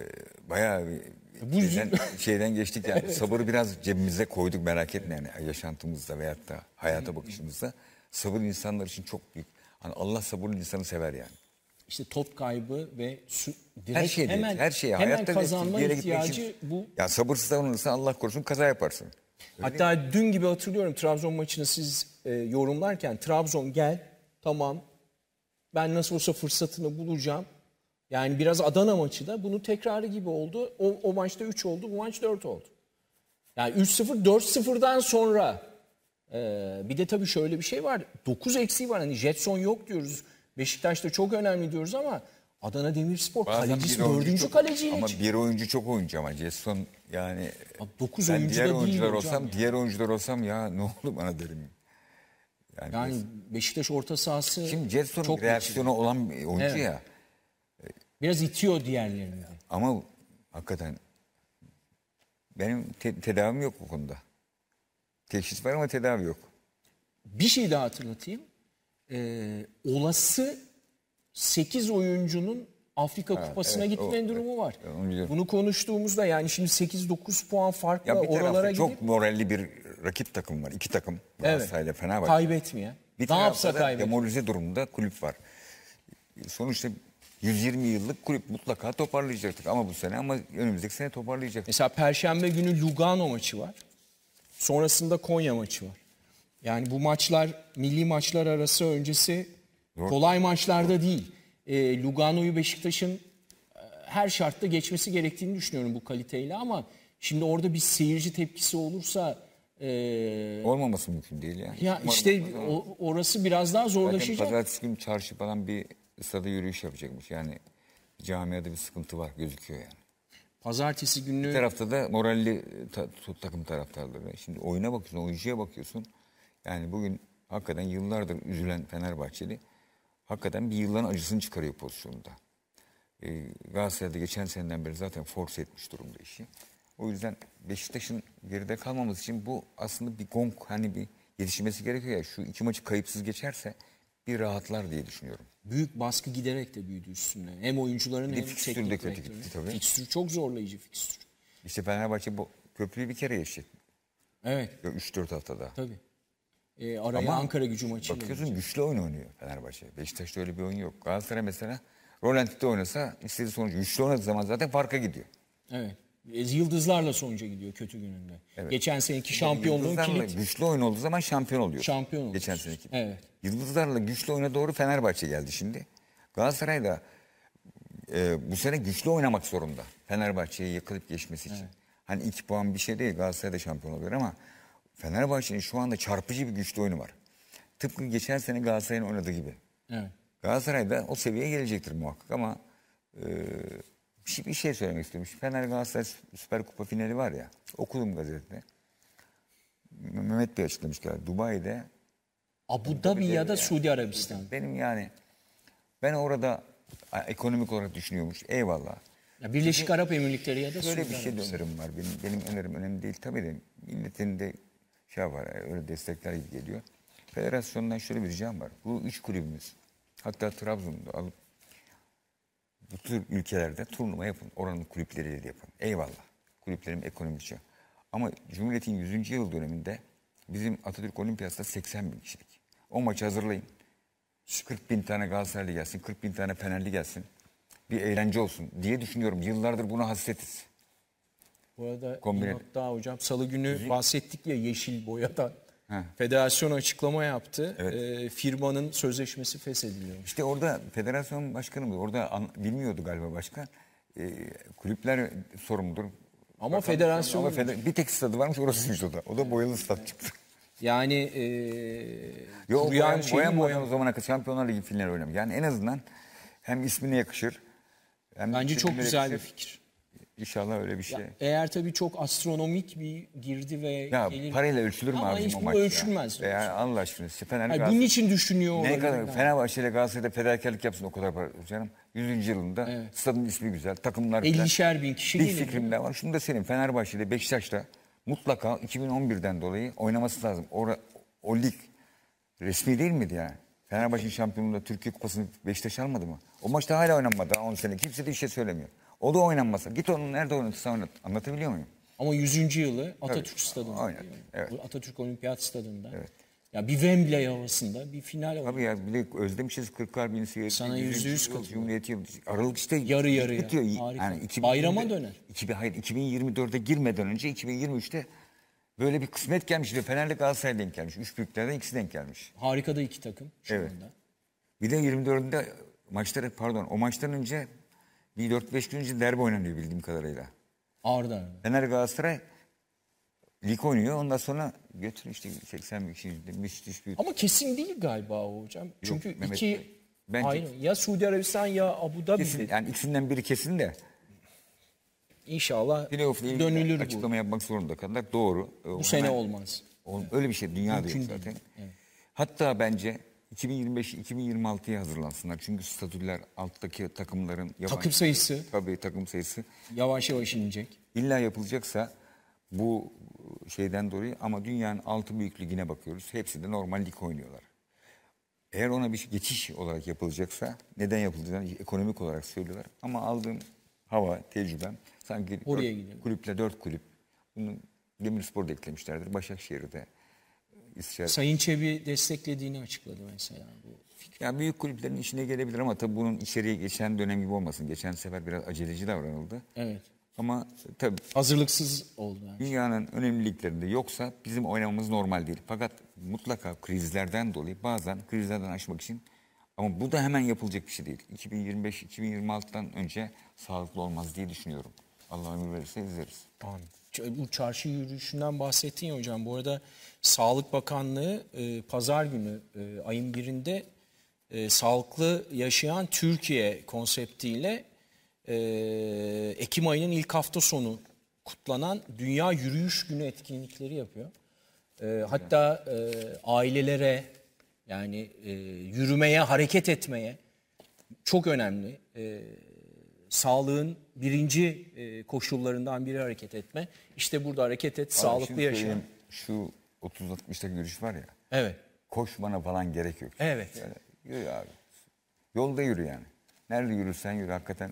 B: bayağı bir bu yüzden. şeyden geçtik yani. evet. Sabırı biraz cebimize koyduk merak etme yani yaşantımızda veyahut da hayata bakışımızda. Sabır insanlar için çok büyük. Hani Allah sabırlı insanı sever yani.
A: İşte top kaybı ve su, direkt her şeyde, hemen, her şeye, hemen hayatta kazanma ihtiyacı bu.
B: Ya sabırsız davranırsan Allah korusun kaza yaparsın. Hatta
A: dün gibi hatırlıyorum Trabzon maçını siz e, yorumlarken Trabzon gel tamam ben nasıl olsa fırsatını bulacağım. Yani biraz Adana maçı da bunun tekrarı gibi oldu. O, o maçta 3 oldu bu maç 4 oldu. Yani 3-0 4-0'dan sonra ee, bir de tabii şöyle bir şey var. 9 eksiği var. Hani Jetson yok diyoruz. Beşiktaş'ta çok önemli diyoruz ama Adana Demirspor Bazen kalecisi bir oyuncu dördüncü çok- Ama bir
B: oyuncu çok oyuncu ama Jason yani Abi dokuz ben oyuncu diğer da değil oyuncular olsam ya. diğer oyuncular olsam ya ne oldu bana derim. Yani, Yani Beşiktaş orta sahası şimdi Jetson çok reaksiyonu olan bir oyuncu Evet. ya. biraz itiyor diğerlerini. Ama hakikaten benim te- tedavim yok bu konuda. Teşhis var ama tedavi yok. Bir şey daha hatırlatayım. Ee, olası
A: 8 oyuncunun Afrika evet, Kupası'na evet, gitme o, durumu var. Bunu konuştuğumuzda yani şimdi 8-9 puan farkla ya bir oralara gidip... Çok
B: moralli bir rakip takım var. İki takım Galatasaray evet, Fenerbahçe. Kaybetmiyor. Bir ne yapsa kaybediyor. Demolize durumda kulüp var. Sonuçta 120 yıllık kulüp mutlaka toparlayacaktık ama bu sene ama önümüzdeki sene toparlayacak. Mesela Perşembe günü Lugano maçı var. Sonrasında Konya maçı
A: var. Yani bu maçlar milli maçlar arası öncesi Doğru. Kolay maçlarda değil. E, Lugano'yu Beşiktaş'ın e, her şartta geçmesi gerektiğini düşünüyorum bu kaliteyle ama şimdi orada bir seyirci tepkisi olursa e, Olmaması
B: mümkün değil yani. Ya işte o, orası biraz daha zorlaşacak. Zaten pazartesi günü çarşı falan bir stada yürüyüş yapacakmış. Yani camiada bir sıkıntı var gözüküyor yani. Pazartesi günü... Bir tarafta da moralli ta, takım taraftarları. Şimdi oyuna bakıyorsun, oyuncuya bakıyorsun. Yani bugün hakikaten yıllardır üzülen Fenerbahçeli hakikaten bir yılların acısını çıkarıyor pozisyonunda. E, Galatasaray'da geçen seneden beri zaten force etmiş durumda işi. O yüzden Beşiktaş'ın geride kalmaması için bu aslında bir gong hani bir yetişmesi gerekiyor ya şu iki maçı kayıpsız geçerse bir rahatlar diye düşünüyorum. Büyük baskı giderek de büyüdü üstüne. Hem oyuncuların bir hem teknik de kötü gitti tabii. Fikstür çok zorlayıcı fikstür. İşte Fenerbahçe bu köprüyü bir kere yaşadı. Evet. 3-4 haftada.
A: Tabii. E, araya Ama Ankara
B: gücü maçı Bakıyorsun güçlü oyun oynuyor Fenerbahçe. Beşiktaş'ta öyle bir oyun yok. Galatasaray mesela Rolantik'te oynasa istediği sonucu güçlü oynadığı zaman zaten farka gidiyor. Evet. Yıldızlarla sonuca gidiyor kötü gününde. Evet. Geçen seneki şampiyonluğun kilit. Güçlü oyun olduğu zaman şampiyon oluyor. Şampiyon oluyor. Geçen seneki. Evet. Yıldızlarla güçlü oyuna doğru Fenerbahçe geldi şimdi. Galatasaray da e, bu sene güçlü oynamak zorunda. Fenerbahçe'yi yakalayıp geçmesi için. Evet. Hani iki puan bir şey değil Galatasaray da şampiyon olabilir ama Fenerbahçe'nin şu anda çarpıcı bir güçlü oyunu var. Tıpkı geçen sene Galatasaray'ın oynadığı gibi. Evet. Galatasaray da o seviyeye gelecektir muhakkak ama e, bir, şey, bir şey söylemek istiyorum. Fener Galatasaray Süper Kupa finali var ya okudum gazetede. Mehmet Bey açıklamış galiba Dubai'de Abu Dhabi ya da Suudi Arabistan. Benim yani ben orada ekonomik olarak düşünüyormuş. Eyvallah. Ya Birleşik Arap Emirlikleri ya da Böyle bir şey de önerim var. Benim, benim önerim önemli değil. Tabii de milletin de şey var, e, öyle destekler gibi geliyor. Federasyondan şöyle bir ricam var. Bu üç kulübümüz, hatta Trabzon'da alıp bu tür ülkelerde turnuva yapın. Oranın kulüpleriyle de yapın. Eyvallah. Kulüplerim ekonomik şey. Ama Cumhuriyet'in 100. yıl döneminde bizim Atatürk Olimpiyası'nda 80 bin kişilik. O maçı hazırlayın. 40 bin tane Galatasaraylı gelsin, 40 bin tane Fenerli gelsin. Bir eğlence olsun diye düşünüyorum. Yıllardır bunu hasretiz.
A: Bu arada Kombine... hatta hocam salı günü bahsettik ya yeşil boyadan.
B: Heh. Federasyon açıklama yaptı. Evet. E, firmanın sözleşmesi feshediliyor. İşte orada federasyon başkanı mı? orada an, bilmiyordu galiba başkan. E, kulüpler sorumludur. Ama Bakan, federasyon ama feder, bir tek stadı varmış orasıymış o da. O da boyalı stat çıktı.
A: Yani e, Yo, boyan, boyan, boyan,
B: o zaman kadar Şampiyonlar Ligi finali oynamış. Yani en azından hem ismine yakışır. Hem Bence çok güzel yakışır. bir fikir. İnşallah öyle bir şey. Ya,
A: eğer tabii çok astronomik bir girdi ve ya, gelir. Parayla ölçülür mü abicim o maç? ölçülmez.
B: Ya. Veya Allah aşkına. Fener yani Bunun için
A: düşünüyor Ne kadar
B: Fenerbahçe ile Galatasaray'da fedakarlık yapsın o kadar para canım. 100. yılında evet. stadın ismi güzel, takımlar güzel. 50'şer bin kişi bir değil. Bir fikrim de var. Şunu da senin Fenerbahçe'de Beşiktaş'ta mutlaka 2011'den dolayı oynaması lazım. O, o lig resmi değil miydi yani? Fenerbahçe'nin şampiyonluğunda Türkiye Kupası'nı Beşiktaş almadı mı? O maçta hala oynanmadı 10 sene. Kimse de bir şey söylemiyor. O da oynanmasa Git onun nerede oynatırsa oynat. Anlatabiliyor muyum? Ama 100. yılı Atatürk Tabii. Stadı'nda. Oynat. Evet. Atatürk Olimpiyat Stadı'nda. Evet. Ya bir Wembley havasında bir final oldu. Tabii ya de özlemişiz bin 1700. Sana yüzde yüz katılıyorum. Cumhuriyet yılı. Aralık işte yarı yarı bitiyor. Ya. Harika. Yani 2020'de, Bayrama döner. 2000, hayır 2024'e girmeden önce 2023'te böyle bir kısmet gelmiş. ve Fener'le Galatasaray denk gelmiş. Üç büyüklerden ikisi denk gelmiş.
A: Harika da iki takım
B: şu evet. anda. Bir de 24'ünde maçları pardon o maçtan önce bir 4-5 gün önce derbi oynanıyor bildiğim kadarıyla. Ağır derbi. Fener Galatasaray lig oynuyor. Ondan sonra götür işte 80 bin kişi müthiş bir... Ama kesin değil galiba hocam. Yok, Çünkü Mehmet iki... Bence... Aynı. Ya Suudi Arabistan ya Abu Dhabi. Kesin, yani ikisinden biri kesin de. İnşallah Playoff'la dönülür açıklama bu. yapmak zorunda kadar doğru. Bu Hemen, sene olmaz. Öyle bir şey dünya Mümkün yok zaten. Evet. Hatta bence 2025-2026'ya hazırlansınlar. Çünkü statüler alttaki takımların yabancı, takım sayısı tabii takım sayısı yavaş yavaş inecek. İlla yapılacaksa bu şeyden dolayı ama dünyanın altı büyük ligine bakıyoruz. Hepsi de normal lig oynuyorlar. Eğer ona bir geçiş olarak yapılacaksa neden yapılacağını ekonomik olarak söylüyorlar. Ama aldığım hava, tecrübem sanki Oraya dört, kulüple dört kulüp. Bunu Demirspor'da eklemişlerdir. Başakşehir'de isyan. Sayın
A: Çebi desteklediğini açıkladı mesela bu.
B: Fikri. Yani büyük kulüplerin işine gelebilir ama tabii bunun içeriye geçen dönem gibi olmasın. Geçen sefer biraz aceleci davranıldı. Evet. Ama tabii hazırlıksız oldu. Yani. Dünyanın önemliliklerinde yoksa bizim oynamamız normal değil. Fakat mutlaka krizlerden dolayı bazen krizlerden aşmak için ama bu da hemen yapılacak bir şey değil. 2025-2026'dan önce sağlıklı olmaz diye düşünüyorum. Allah ömür verirse izleriz.
A: Amin bu çarşı yürüyüşünden bahsettin ya hocam. Bu arada Sağlık Bakanlığı e, pazar günü e, ayın birinde e, sağlıklı yaşayan Türkiye konseptiyle e, Ekim ayının ilk hafta sonu kutlanan Dünya Yürüyüş Günü etkinlikleri yapıyor. E, hatta e, ailelere yani e, yürümeye, hareket etmeye çok önemli e, sağlığın birinci e, koşullarından biri hareket etme. İşte burada hareket et, Abi sağlıklı yaşa. benim
B: Şu 30-60'taki görüş var ya. Evet. Koşmana falan gerek yok. Evet. yürü abi. Yolda yürü yani. Nerede yürürsen yürü hakikaten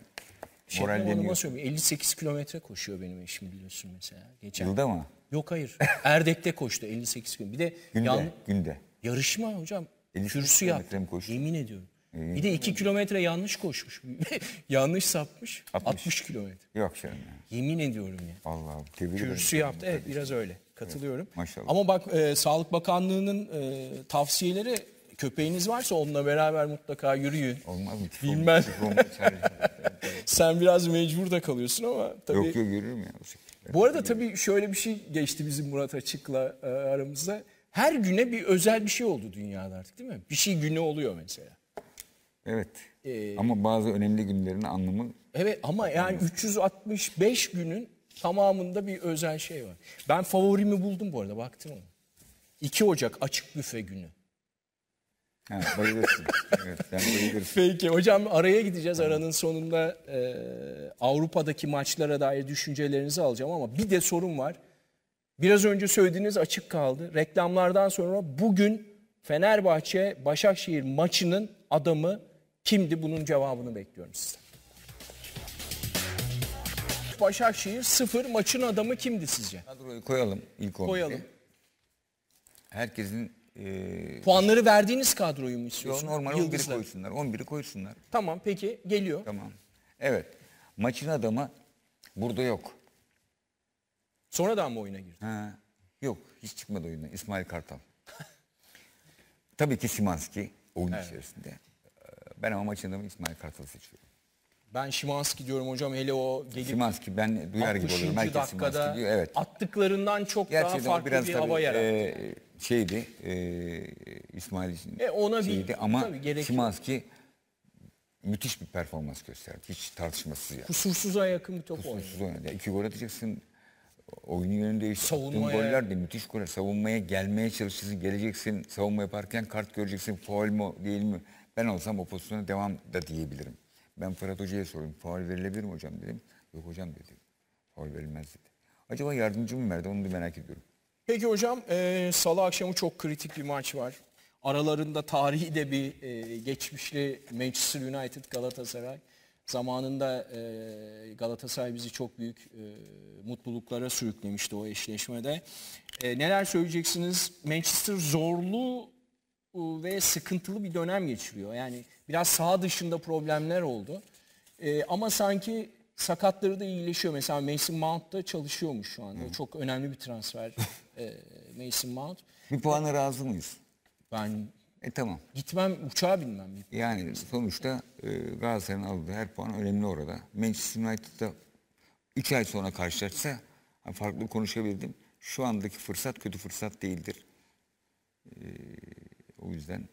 B: Şebnem Hanım'a moralleniyor.
A: 58 kilometre koşuyor benim eşim biliyorsun mesela. Geçen. Yılda mı? Yok hayır.
B: Erdek'te
A: koştu 58 kilometre. Bir de Günde. yan- Günde. yarışma hocam. 58 Kürsü yaptı. Yemin ediyorum. Bir de 2 kilometre yanlış koşmuş. yanlış sapmış. 60, 60 kilometre. Yok canım. Yemin
B: ediyorum ya. Allah'ım. Kürsü yaptı.
A: Evet biraz öyle. Katılıyorum. Evet, maşallah. Ama bak e, Sağlık Bakanlığı'nın e, tavsiyeleri köpeğiniz varsa onunla beraber mutlaka yürüyün. Olmaz mı? Bilmem. Sen biraz mecbur da kalıyorsun ama tabii. Yok yok yürürüm ya. Bu arada tabii şöyle bir şey geçti bizim Murat Açık'la e, aramızda. Her güne bir özel bir şey oldu dünyada artık değil mi? Bir şey günü oluyor mesela. Evet. Ee, ama
B: bazı önemli günlerin anlamı...
A: Evet ama yani 365 günün tamamında bir özel şey var. Ben favorimi buldum bu arada baktım ona. 2 Ocak açık büfe günü.
B: Ha, bayılırsın. evet, sen bayılırsın. Peki
A: hocam araya gideceğiz. Tamam. Aranın sonunda e, Avrupa'daki maçlara dair düşüncelerinizi alacağım ama bir de sorun var. Biraz önce söylediğiniz açık kaldı. Reklamlardan sonra bugün Fenerbahçe Başakşehir maçının adamı kimdi bunun cevabını bekliyorum sizden. Başakşehir 0 maçın adamı kimdi sizce? Kadroyu koyalım
B: ilk 11'e. Koyalım. Herkesin e, Puanları
A: verdiğiniz kadroyu mu istiyorsunuz? Normal 11'i Yıldızlar.
B: koysunlar. 11'i koysunlar. Tamam peki geliyor. Tamam. Evet. Maçın adamı burada yok. Sonradan mı oyuna girdi? Ha, yok hiç çıkmadı oyuna. İsmail Kartal. Tabii ki Simanski oyun içerisinde. Ben ama maçında İsmail Kartal'ı seçiyorum.
A: Ben Şimanski diyorum hocam hele o gelip Şimanski
B: ben duyar gibi oluyorum. Herkes dakikada Şimanski diyor. Evet.
A: attıklarından çok Gerçekten daha farklı biraz bir tabii, hava yarattı.
B: E, şeydi e, İsmail için E, ona bir- şeydi ama tabii gerek- Şimanski müthiş bir performans gösterdi. Hiç tartışmasız yani.
A: Kusursuza yakın bir top oynadı. Kusursuz
B: oynadı. İki gol atacaksın. Oyunun yönünü değiştirdin. Goller de müthiş goller. Savunmaya gelmeye çalışacaksın Geleceksin. Savunma yaparken kart göreceksin. Faul mu değil mi? Ben olsam o pozisyona devam da diyebilirim. Ben Fırat Hoca'ya sordum. Faul verilebilir mi hocam dedim. Yok hocam dedi. Faul verilmez dedi. Acaba yardımcı mı verdi onu da merak ediyorum. Peki hocam e, salı akşamı çok kritik bir maç var.
A: Aralarında tarihi de bir e, geçmişli Manchester United Galatasaray. Zamanında e, Galatasaray bizi çok büyük e, mutluluklara sürüklemişti o eşleşmede. E, neler söyleyeceksiniz? Manchester zorlu ve sıkıntılı bir dönem geçiriyor. Yani biraz sağ dışında problemler oldu. E, ama sanki sakatları da iyileşiyor. Mesela Mason Mount da çalışıyormuş şu anda. Hı. Çok önemli bir transfer e, Mason Mount.
B: Bir puana razı mıyız? Ben e tamam. Gitmem, uçağa binmem. Yani sonuçta e, Galatasaray'ın aldığı her puan önemli orada. Manchester United'da 3 ay sonra karşılaşsa farklı konuşabildim. Şu andaki fırsat kötü fırsat değildir. E, o yüzden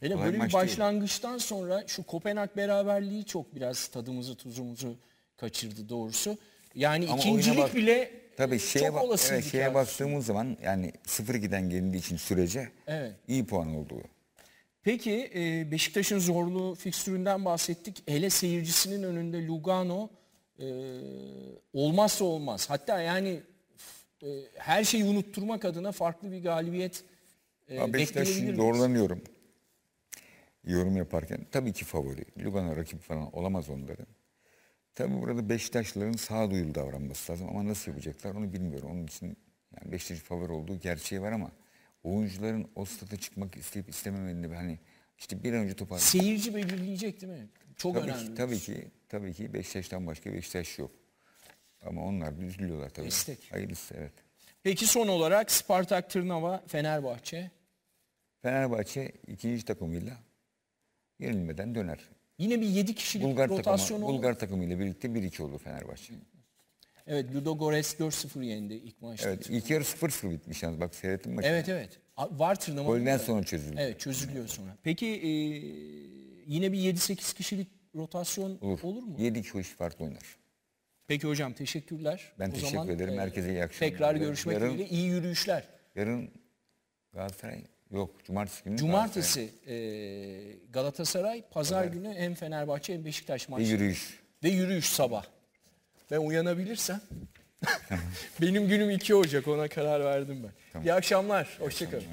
B: Hele böyle bir
A: başlangıçtan değil. sonra şu Kopenhag beraberliği çok biraz tadımızı tuzumuzu kaçırdı doğrusu. Yani Ama ikincilik bak, bile
B: tabii şeye çok olasıydı. Evet, şeye baktığımız zaman yani sıfır giden gelindiği için sürece evet. iyi puan oldu.
A: Peki e, Beşiktaş'ın zorlu fikstüründen bahsettik. Hele seyircisinin önünde Lugano e, olmazsa olmaz. Hatta yani e, her şeyi unutturmak adına farklı bir galibiyet e, ee, Beşiktaş'ı
B: doğrulanıyorum. Yorum yaparken tabii ki favori. Lugano rakip falan olamaz onların. Tabii burada Beşiktaşlıların sağduyulu davranması lazım ama nasıl yapacaklar onu bilmiyorum. Onun için yani Beşiktaş favori olduğu gerçeği var ama oyuncuların o stada çıkmak isteyip istememelerini hani işte bir an önce toparlayalım. Seyirci belirleyecek değil mi? Çok tabii önemli. Ki, tabii ki tabii ki Beşiktaş'tan başka Beşiktaş yok. Ama onlar da üzülüyorlar tabii. İstek. Hayırlısı evet.
A: Peki son olarak Spartak Tırnava Fenerbahçe.
B: Fenerbahçe ikinci takımıyla yenilmeden döner. Yine bir 7 kişilik Bulgar rotasyon takımı, olur. Bulgar takımıyla birlikte 1-2 olur Fenerbahçe.
A: Evet Ludo Ludogorets 4-0 yendi ilk maçta. Evet
B: ilk yarı 0-0 bitmiş yalnız bak seyrettim maçı. Evet evet.
A: A- Var tırnava. Golden sonra çözülüyor. Evet çözülüyor sonra. Peki e, yine bir 7-8
B: kişilik rotasyon olur, Olur. mu? 7 kişi farklı oynar.
A: Peki hocam teşekkürler. Ben o teşekkür zaman, ederim. E, Herkese iyi akşamlar. Tekrar görüşmek yarın, üzere. İyi yürüyüşler.
B: Yarın Galatasaray yok. Cumartesi günü Cumartesi
A: Galatasaray, e, Galatasaray pazar evet. günü hem Fenerbahçe hem Beşiktaş maçı. Ve yürüyüş. Ve yürüyüş sabah. Ve uyanabilirsem benim günüm 2 Ocak ona karar verdim ben. Tamam. İyi akşamlar. Hoşçakalın.